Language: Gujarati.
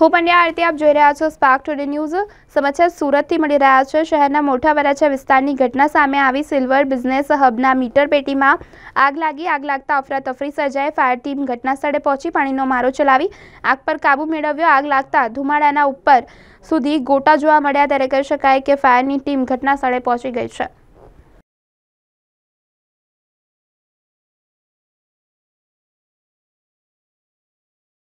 ખો પંડ્યા આર્તી આપ જોઈ રહ્યા છો સ્પાર્ક ટુડે ન્યૂઝ સમાચાર સુરતથી મળી રહ્યા છે શહેરના મોઠા વરાછા વિસ્તારની ઘટના સામે આવી silver business hub ના મીટર પેટીમાં આગ લાગી આગ લાગતા અફરા તફરી સર્જાય ફાયર ટીમ ઘટનાસ્થળે પહોંચી પાણીનો મારો ચલાવી આગ પર કાબૂ મેળવ્યો આગ લાગતા ધુમાડાના ઉપર સુધી ગોટા જોવા મળ્યા ત્યારે કહી શકાય કે ફાયરની ટીમ ઘટનાસ્થળે પહોંચી ગઈ છે